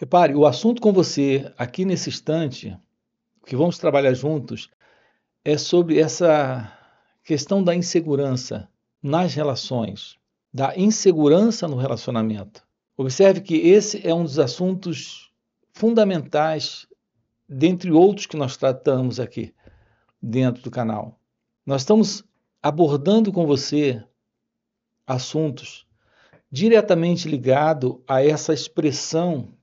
Repare, o assunto com você aqui nesse instante, que vamos trabalhar juntos, é sobre essa questão da insegurança nas relações, da insegurança no relacionamento. Observe que esse é um dos assuntos fundamentais, dentre outros que nós tratamos aqui dentro do canal. Nós estamos abordando com você assuntos diretamente ligados a essa expressão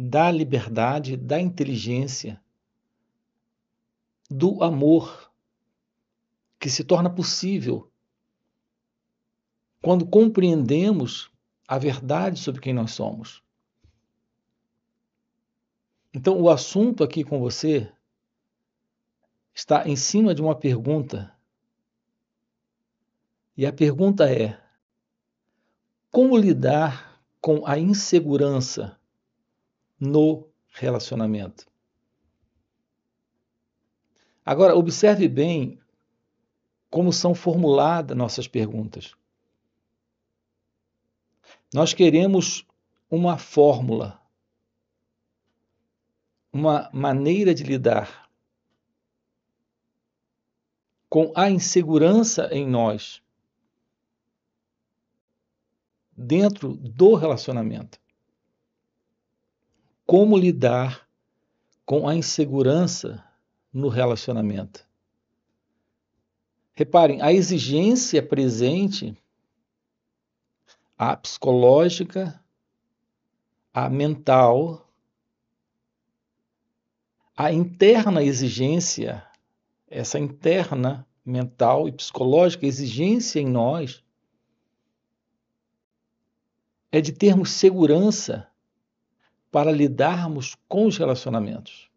da liberdade, da inteligência, do amor, que se torna possível quando compreendemos a verdade sobre quem nós somos. Então, o assunto aqui com você está em cima de uma pergunta. E a pergunta é: como lidar com a insegurança no relacionamento. Agora, observe bem como são formuladas nossas perguntas. Nós queremos uma fórmula, uma maneira de lidar com a insegurança em nós dentro do relacionamento como lidar com a insegurança no relacionamento. Reparem, a exigência presente, a psicológica, a mental, a interna exigência, essa interna mental e psicológica exigência em nós é de termos segurança para lidarmos com os relacionamentos.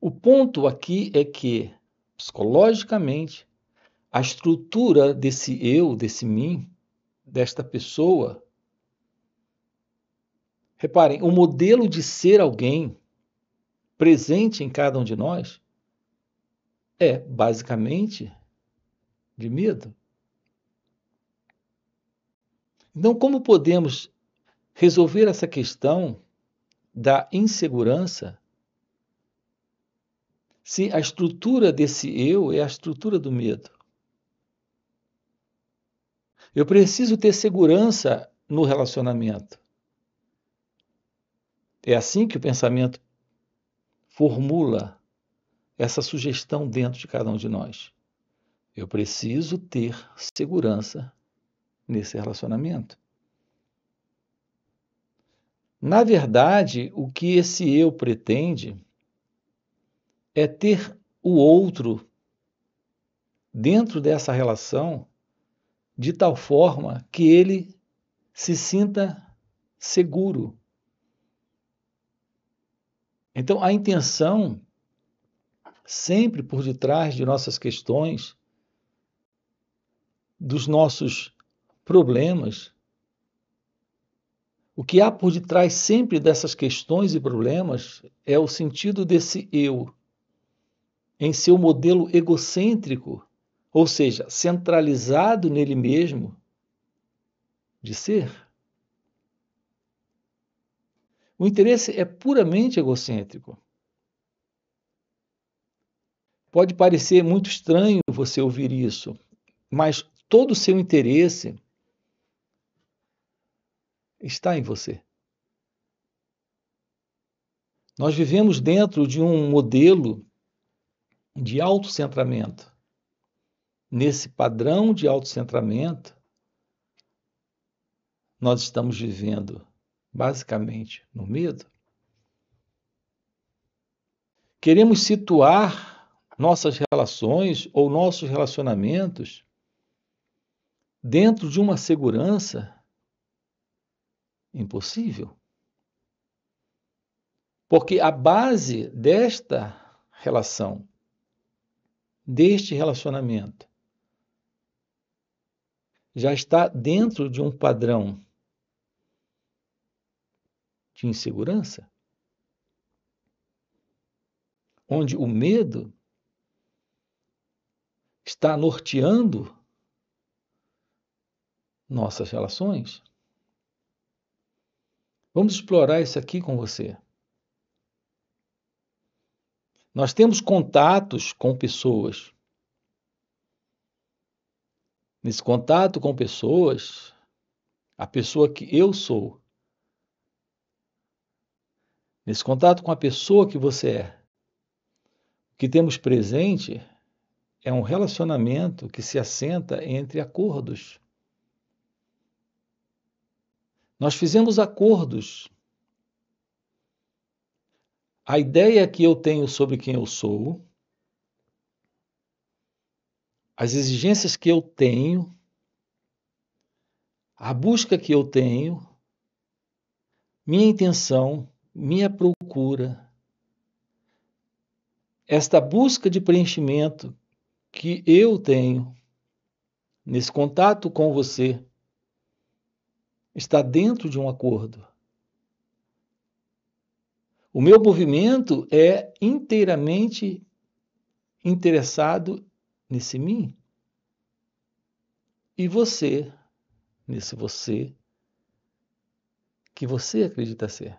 O ponto aqui é que, psicologicamente, a estrutura desse eu, desse mim, desta pessoa. Reparem, o modelo de ser alguém presente em cada um de nós é basicamente de medo. Então, como podemos resolver essa questão da insegurança se a estrutura desse eu é a estrutura do medo. Eu preciso ter segurança no relacionamento. É assim que o pensamento formula essa sugestão dentro de cada um de nós. Eu preciso ter segurança nesse relacionamento. Na verdade, o que esse eu pretende é ter o outro dentro dessa relação de tal forma que ele se sinta seguro. Então, a intenção, sempre por detrás de nossas questões, dos nossos problemas, o que há por detrás sempre dessas questões e problemas é o sentido desse eu, em seu modelo egocêntrico, ou seja, centralizado nele mesmo, de ser. O interesse é puramente egocêntrico. Pode parecer muito estranho você ouvir isso, mas todo o seu interesse está em você. Nós vivemos dentro de um modelo de autocentramento. Nesse padrão de autocentramento, nós estamos vivendo basicamente no medo. Queremos situar nossas relações ou nossos relacionamentos dentro de uma segurança Impossível. Porque a base desta relação, deste relacionamento, já está dentro de um padrão de insegurança, onde o medo está norteando nossas relações. Vamos explorar isso aqui com você. Nós temos contatos com pessoas. Nesse contato com pessoas, a pessoa que eu sou. Nesse contato com a pessoa que você é. O que temos presente é um relacionamento que se assenta entre acordos. Nós fizemos acordos. A ideia que eu tenho sobre quem eu sou, as exigências que eu tenho, a busca que eu tenho, minha intenção, minha procura, esta busca de preenchimento que eu tenho nesse contato com você está dentro de um acordo. O meu movimento é inteiramente interessado nesse mim. E você, nesse você que você acredita ser.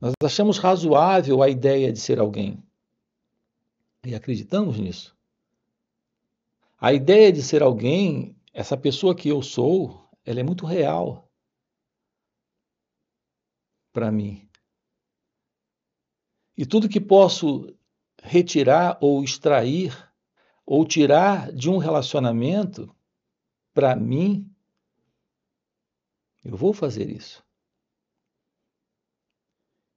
Nós achamos razoável a ideia de ser alguém e acreditamos nisso. A ideia de ser alguém essa pessoa que eu sou, ela é muito real para mim. E tudo que posso retirar ou extrair ou tirar de um relacionamento, para mim, eu vou fazer isso.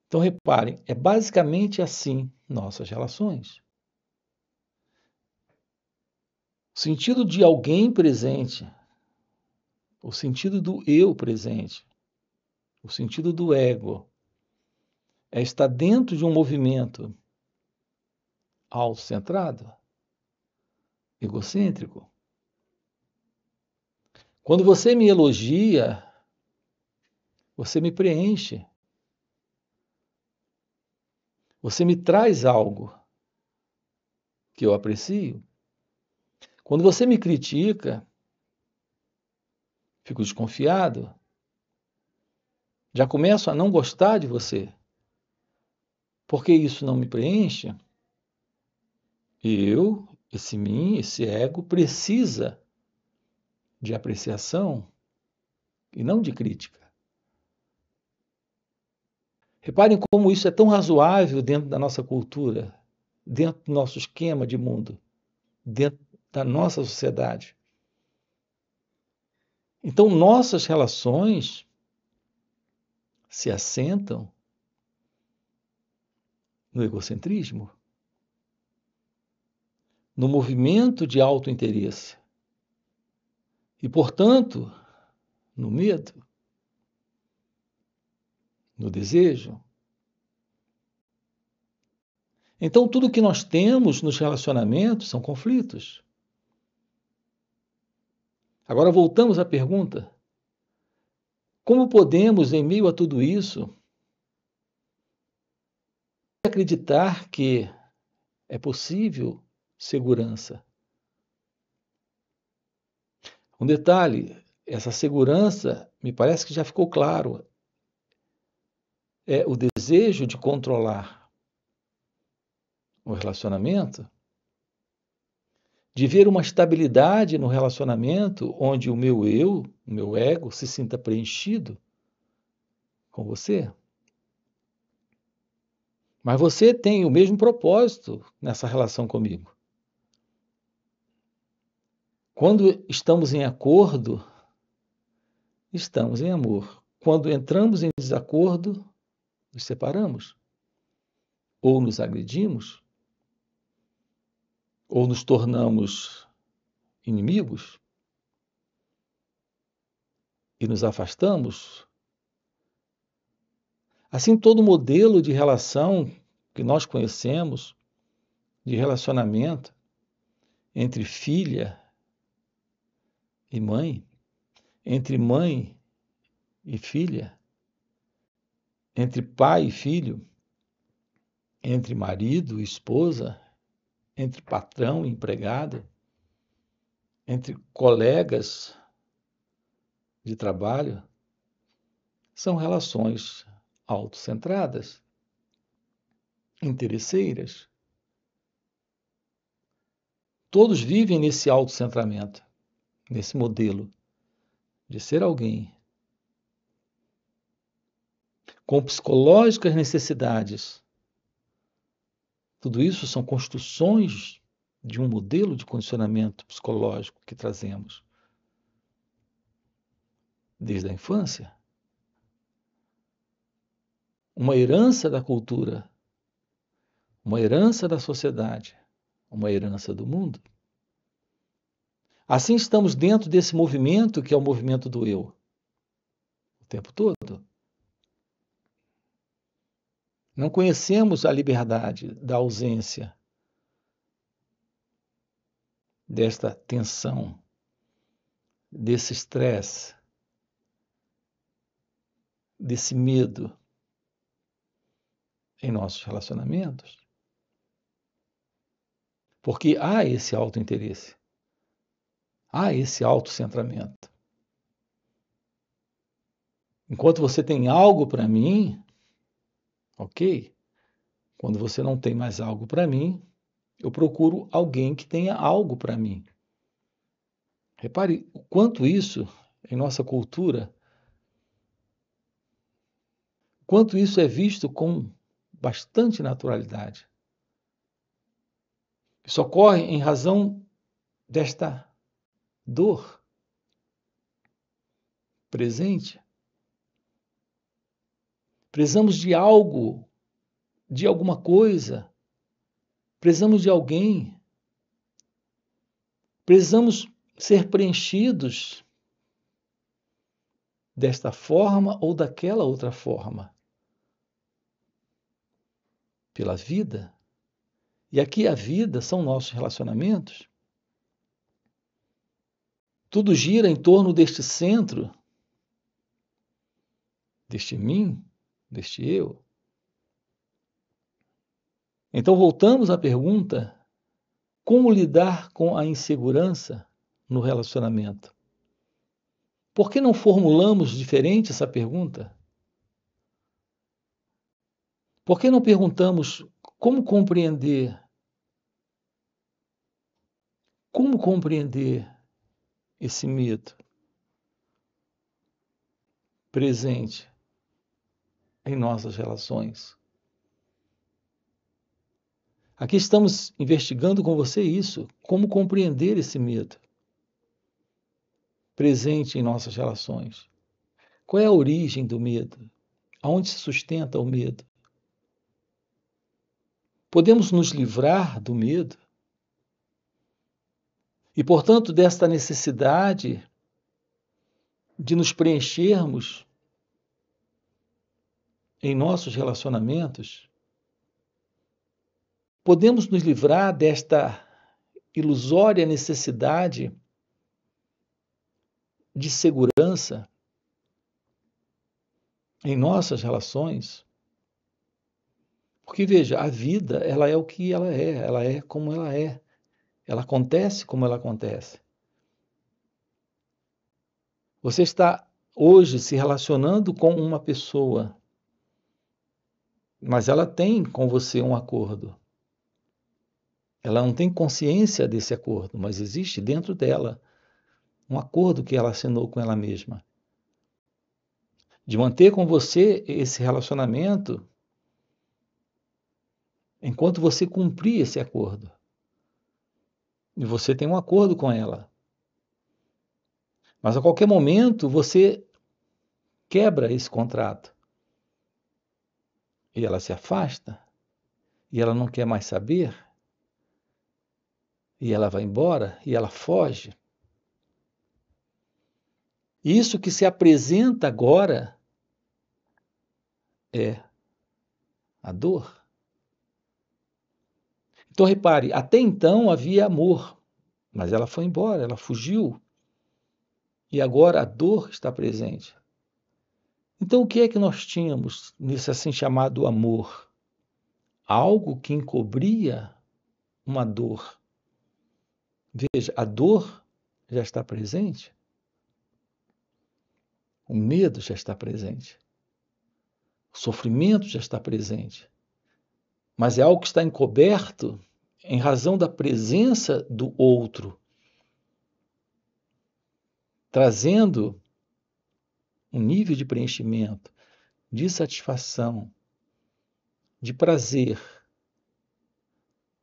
Então reparem, é basicamente assim nossas relações. O sentido de alguém presente, o sentido do eu presente, o sentido do ego, é estar dentro de um movimento autocentrado, egocêntrico. Quando você me elogia, você me preenche. Você me traz algo que eu aprecio. Quando você me critica, fico desconfiado. Já começo a não gostar de você. Porque isso não me preenche. Eu, esse mim, esse ego, precisa de apreciação e não de crítica. Reparem como isso é tão razoável dentro da nossa cultura, dentro do nosso esquema de mundo, dentro da nossa sociedade. Então, nossas relações se assentam no egocentrismo, no movimento de autointeresse e, portanto, no medo, no desejo. Então, tudo que nós temos nos relacionamentos são conflitos. Agora voltamos à pergunta: como podemos, em meio a tudo isso, acreditar que é possível segurança? Um detalhe: essa segurança, me parece que já ficou claro, é o desejo de controlar o relacionamento de ver uma estabilidade no relacionamento onde o meu eu, o meu ego, se sinta preenchido com você. Mas você tem o mesmo propósito nessa relação comigo. Quando estamos em acordo, estamos em amor. Quando entramos em desacordo, nos separamos ou nos agredimos ou nos tornamos inimigos e nos afastamos. Assim, todo modelo de relação que nós conhecemos, de relacionamento entre filha e mãe, entre mãe e filha, entre pai e filho, entre marido e esposa, entre patrão e empregado, entre colegas de trabalho, são relações autocentradas, interesseiras. Todos vivem nesse autocentramento, nesse modelo de ser alguém com psicológicas necessidades tudo isso são construções de um modelo de condicionamento psicológico que trazemos desde a infância. Uma herança da cultura, uma herança da sociedade, uma herança do mundo. Assim estamos dentro desse movimento que é o movimento do eu, o tempo todo. Não conhecemos a liberdade da ausência, desta tensão, desse estresse, desse medo em nossos relacionamentos. Porque há esse auto-interesse, há esse auto-centramento. Enquanto você tem algo para mim, ok? Quando você não tem mais algo para mim, eu procuro alguém que tenha algo para mim. Repare o quanto isso em nossa cultura, quanto isso é visto com bastante naturalidade. Isso ocorre em razão desta dor presente Precisamos de algo, de alguma coisa. Precisamos de alguém. Precisamos ser preenchidos desta forma ou daquela outra forma. Pela vida. E aqui a vida são nossos relacionamentos. Tudo gira em torno deste centro, deste mim, deste eu. Então voltamos à pergunta: como lidar com a insegurança no relacionamento? Por que não formulamos diferente essa pergunta? Por que não perguntamos como compreender? Como compreender esse mito presente em nossas relações. Aqui estamos investigando com você isso, como compreender esse medo presente em nossas relações. Qual é a origem do medo? Aonde se sustenta o medo? Podemos nos livrar do medo? E, portanto, desta necessidade de nos preenchermos em nossos relacionamentos, podemos nos livrar desta ilusória necessidade de segurança em nossas relações. Porque veja, a vida, ela é o que ela é, ela é como ela é. Ela acontece como ela acontece. Você está hoje se relacionando com uma pessoa mas ela tem com você um acordo. Ela não tem consciência desse acordo, mas existe dentro dela um acordo que ela assinou com ela mesma. De manter com você esse relacionamento enquanto você cumprir esse acordo. E você tem um acordo com ela. Mas a qualquer momento você quebra esse contrato e ela se afasta, e ela não quer mais saber, e ela vai embora, e ela foge. Isso que se apresenta agora é a dor. Então repare, até então havia amor, mas ela foi embora, ela fugiu. E agora a dor está presente. Então, o que é que nós tínhamos nesse assim chamado amor? Algo que encobria uma dor. Veja, a dor já está presente, o medo já está presente, o sofrimento já está presente, mas é algo que está encoberto em razão da presença do outro, trazendo um nível de preenchimento, de satisfação, de prazer.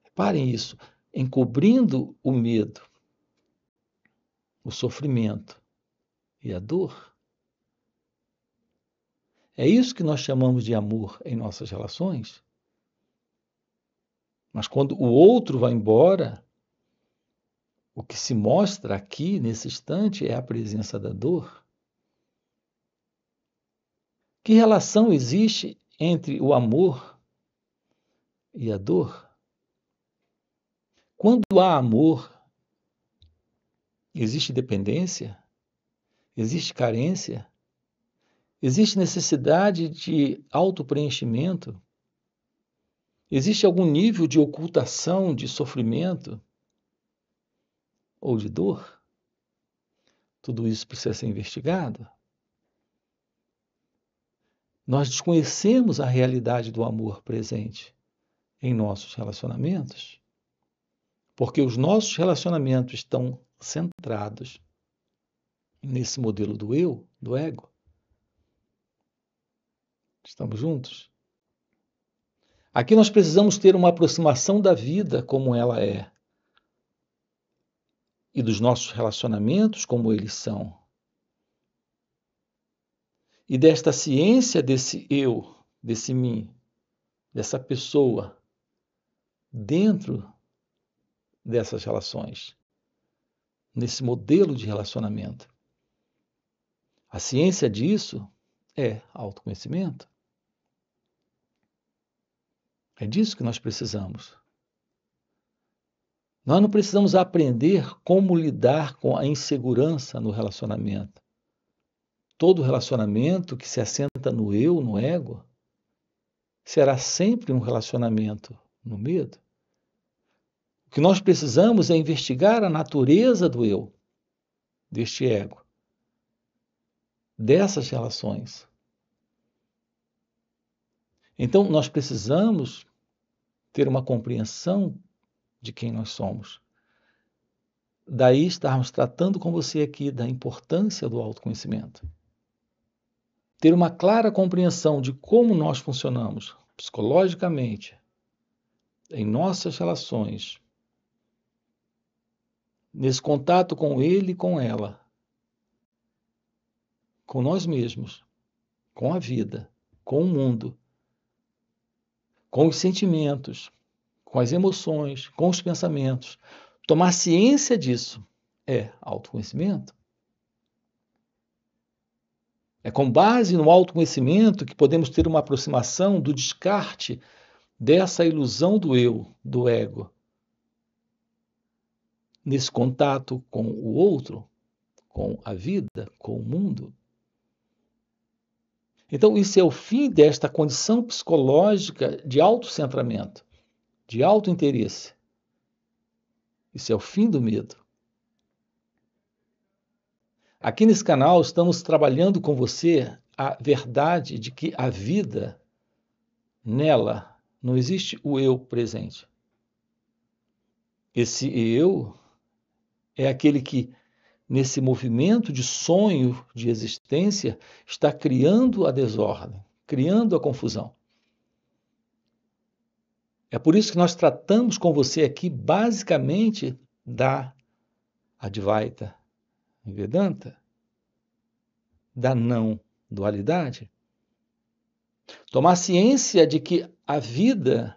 Reparem isso, encobrindo o medo, o sofrimento e a dor. É isso que nós chamamos de amor em nossas relações. Mas quando o outro vai embora, o que se mostra aqui nesse instante é a presença da dor. Que relação existe entre o amor e a dor? Quando há amor, existe dependência? Existe carência? Existe necessidade de autopreenchimento? Existe algum nível de ocultação de sofrimento ou de dor? Tudo isso precisa ser investigado. Nós desconhecemos a realidade do amor presente em nossos relacionamentos, porque os nossos relacionamentos estão centrados nesse modelo do eu, do ego. Estamos juntos? Aqui nós precisamos ter uma aproximação da vida como ela é e dos nossos relacionamentos como eles são e desta ciência desse eu, desse mim, dessa pessoa, dentro dessas relações, nesse modelo de relacionamento. A ciência disso é autoconhecimento. É disso que nós precisamos. Nós não precisamos aprender como lidar com a insegurança no relacionamento. Todo relacionamento que se assenta no eu, no ego, será sempre um relacionamento no medo. O que nós precisamos é investigar a natureza do eu, deste ego, dessas relações. Então, nós precisamos ter uma compreensão de quem nós somos. Daí estarmos tratando com você aqui da importância do autoconhecimento ter uma clara compreensão de como nós funcionamos psicologicamente em nossas relações, nesse contato com ele e com ela, com nós mesmos, com a vida, com o mundo, com os sentimentos, com as emoções, com os pensamentos. Tomar ciência disso é autoconhecimento. É com base no autoconhecimento que podemos ter uma aproximação do descarte dessa ilusão do eu, do ego. Nesse contato com o outro, com a vida, com o mundo. Então, isso é o fim desta condição psicológica de autocentramento, de autointeresse. Isso é o fim do medo. Aqui nesse canal estamos trabalhando com você a verdade de que a vida nela não existe o eu presente. Esse eu é aquele que, nesse movimento de sonho de existência, está criando a desordem, criando a confusão. É por isso que nós tratamos com você aqui, basicamente, da Advaita, em Vedanta da não dualidade. Tomar ciência de que a vida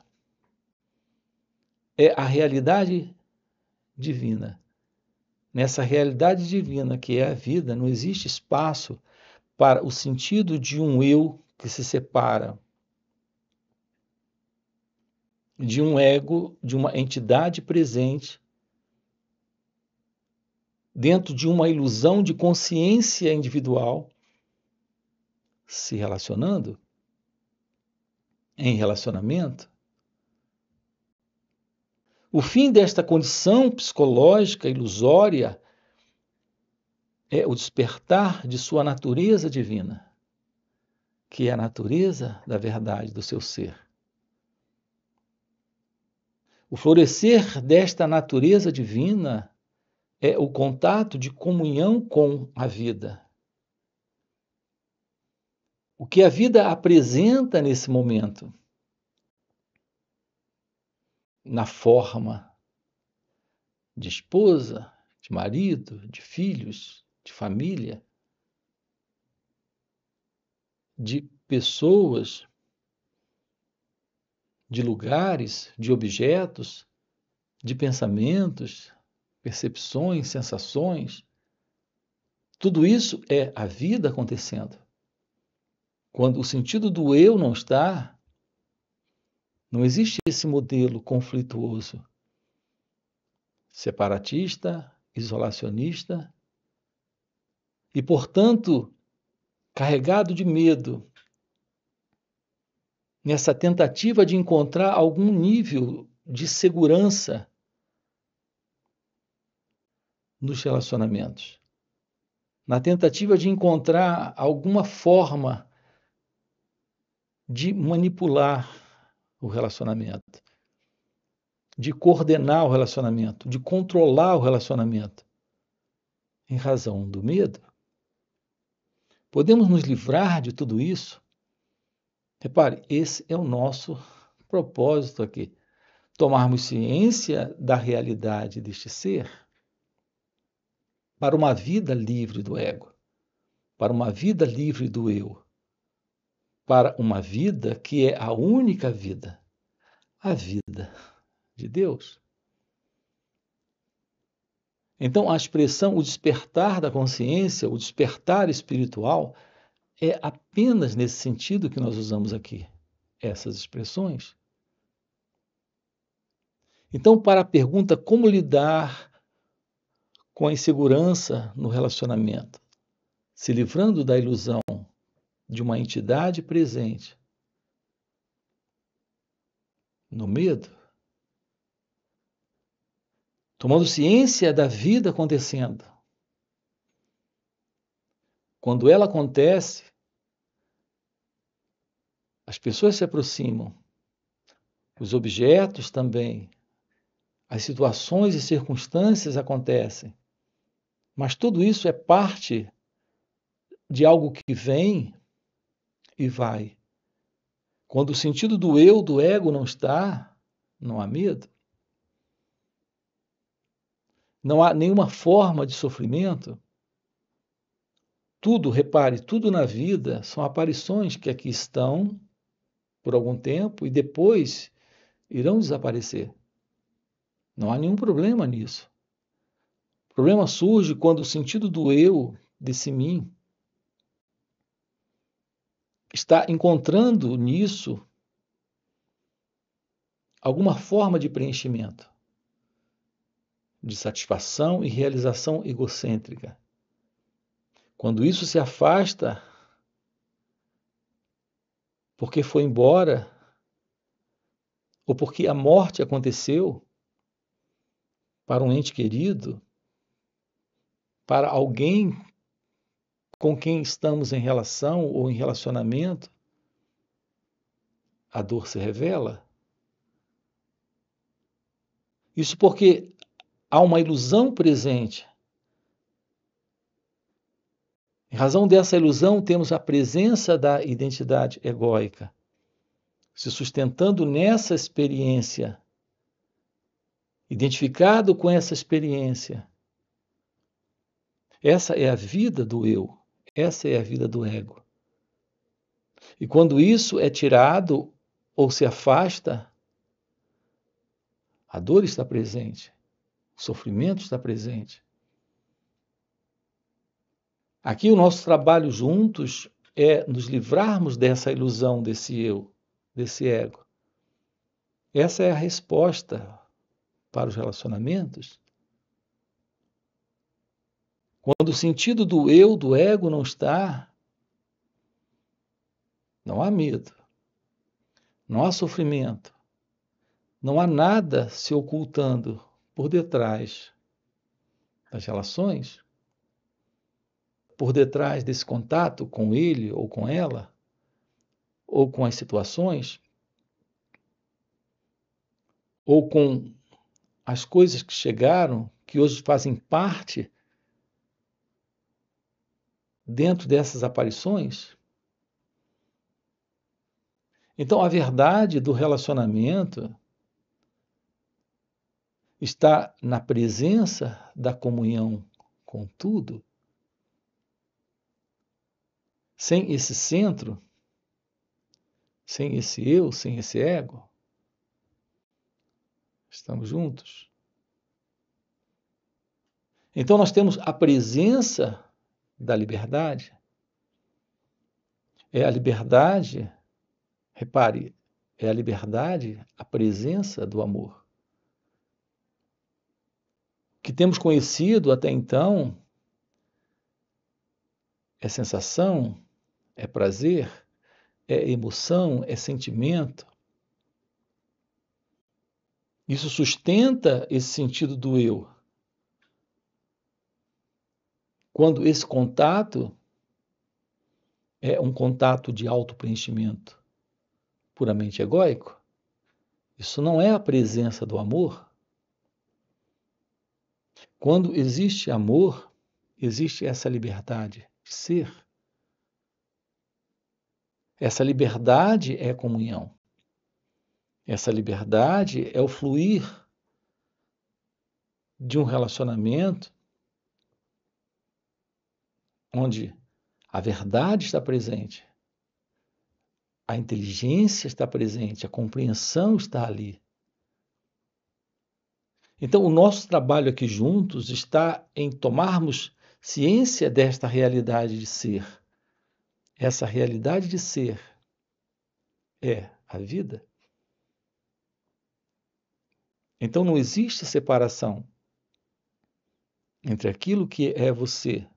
é a realidade divina. Nessa realidade divina que é a vida, não existe espaço para o sentido de um eu que se separa de um ego, de uma entidade presente dentro de uma ilusão de consciência individual, se relacionando, em relacionamento. O fim desta condição psicológica ilusória é o despertar de sua natureza divina, que é a natureza da verdade do seu ser. O florescer desta natureza divina é o contato de comunhão com a vida. O que a vida apresenta nesse momento, na forma de esposa, de marido, de filhos, de família, de pessoas, de lugares, de objetos, de pensamentos, percepções, sensações. Tudo isso é a vida acontecendo. Quando o sentido do eu não está, não existe esse modelo conflituoso, separatista, isolacionista, e, portanto, carregado de medo, nessa tentativa de encontrar algum nível de segurança nos relacionamentos, na tentativa de encontrar alguma forma de manipular o relacionamento, de coordenar o relacionamento, de controlar o relacionamento, em razão do medo. Podemos nos livrar de tudo isso? Repare, esse é o nosso propósito aqui: tomarmos ciência da realidade deste ser para uma vida livre do ego, para uma vida livre do eu, para uma vida que é a única vida, a vida de Deus. Então, a expressão o despertar da consciência, o despertar espiritual, é apenas nesse sentido que nós usamos aqui essas expressões. Então, para a pergunta como lidar com a insegurança no relacionamento, se livrando da ilusão de uma entidade presente no medo, tomando ciência da vida acontecendo. Quando ela acontece, as pessoas se aproximam, os objetos também, as situações e circunstâncias acontecem. Mas tudo isso é parte de algo que vem e vai. Quando o sentido do eu, do ego não está, não há medo. Não há nenhuma forma de sofrimento. Tudo, repare, tudo na vida são aparições que aqui estão por algum tempo e depois irão desaparecer. Não há nenhum problema nisso. O problema surge quando o sentido do eu, desse mim, está encontrando nisso alguma forma de preenchimento, de satisfação e realização egocêntrica. Quando isso se afasta, porque foi embora, ou porque a morte aconteceu para um ente querido, para alguém com quem estamos em relação ou em relacionamento, a dor se revela. Isso porque há uma ilusão presente. Em razão dessa ilusão, temos a presença da identidade egóica, se sustentando nessa experiência, identificado com essa experiência essa é a vida do eu, essa é a vida do ego. E quando isso é tirado ou se afasta, a dor está presente, o sofrimento está presente. Aqui o nosso trabalho juntos é nos livrarmos dessa ilusão desse eu, desse ego. Essa é a resposta para os relacionamentos quando o sentido do eu, do ego não está, não há medo, não há sofrimento, não há nada se ocultando por detrás das relações, por detrás desse contato com ele ou com ela, ou com as situações, ou com as coisas que chegaram, que hoje fazem parte dentro dessas aparições? Então, a verdade do relacionamento está na presença da comunhão com tudo. Sem esse centro, sem esse eu, sem esse ego, estamos juntos. Então, nós temos a presença da liberdade? É a liberdade, repare, é a liberdade, a presença do amor. Que temos conhecido até então é sensação, é prazer, é emoção, é sentimento. Isso sustenta esse sentido do eu quando esse contato é um contato de auto-preenchimento puramente egóico, isso não é a presença do amor. Quando existe amor, existe essa liberdade de ser. Essa liberdade é comunhão. Essa liberdade é o fluir de um relacionamento onde a verdade está presente, a inteligência está presente, a compreensão está ali. Então, o nosso trabalho aqui juntos está em tomarmos ciência desta realidade de ser. Essa realidade de ser é a vida. Então, não existe separação entre aquilo que é você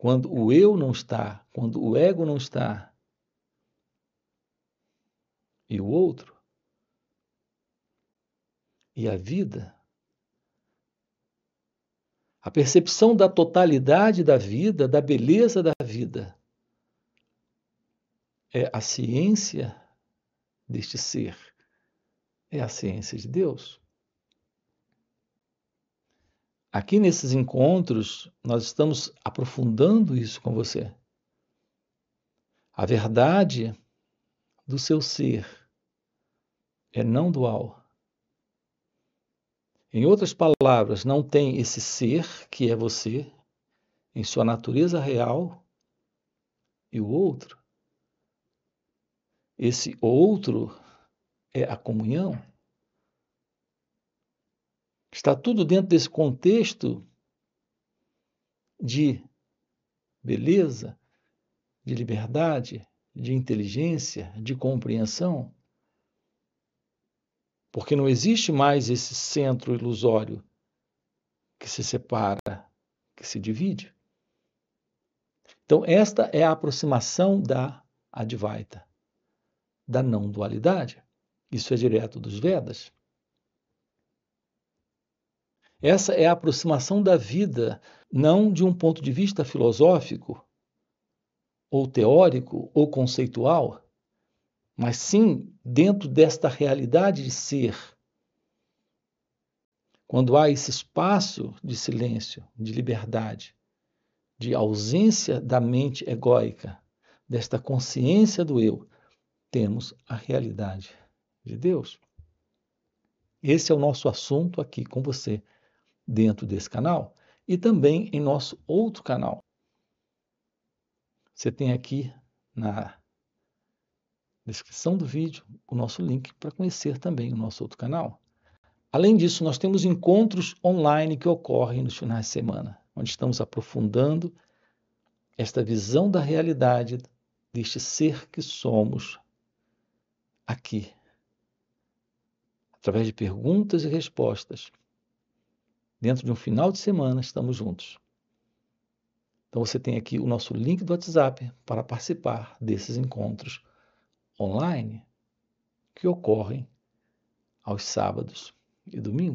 quando o eu não está, quando o ego não está e o outro e a vida, a percepção da totalidade da vida, da beleza da vida, é a ciência deste ser, é a ciência de Deus. Aqui nesses encontros, nós estamos aprofundando isso com você. A verdade do seu ser é não dual. Em outras palavras, não tem esse ser que é você em sua natureza real e o outro. Esse outro é a comunhão. Está tudo dentro desse contexto de beleza, de liberdade, de inteligência, de compreensão. Porque não existe mais esse centro ilusório que se separa, que se divide. Então, esta é a aproximação da Advaita, da não dualidade. Isso é direto dos Vedas. Essa é a aproximação da vida, não de um ponto de vista filosófico, ou teórico, ou conceitual, mas sim dentro desta realidade de ser. Quando há esse espaço de silêncio, de liberdade, de ausência da mente egóica, desta consciência do eu, temos a realidade de Deus. Esse é o nosso assunto aqui com você dentro desse canal e também em nosso outro canal. Você tem aqui na descrição do vídeo o nosso link para conhecer também o nosso outro canal. Além disso, nós temos encontros online que ocorrem nos finais de semana, onde estamos aprofundando esta visão da realidade deste ser que somos aqui, através de perguntas e respostas. Dentro de um final de semana, estamos juntos. Então você tem aqui o nosso link do WhatsApp para participar desses encontros online que ocorrem aos sábados e domingo.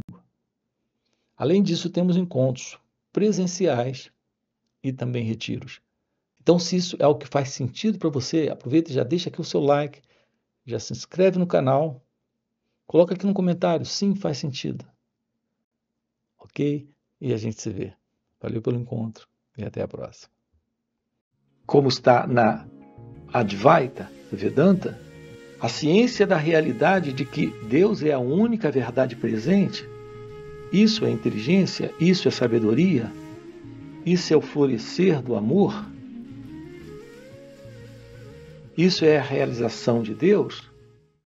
Além disso, temos encontros presenciais e também retiros. Então, se isso é o que faz sentido para você, aproveita e já deixa aqui o seu like, já se inscreve no canal, coloca aqui no comentário, sim, faz sentido ok? E a gente se vê. Valeu pelo encontro e até a próxima. Como está na Advaita Vedanta, a ciência da realidade de que Deus é a única verdade presente, isso é inteligência, isso é sabedoria, isso é o florescer do amor, isso é a realização de Deus.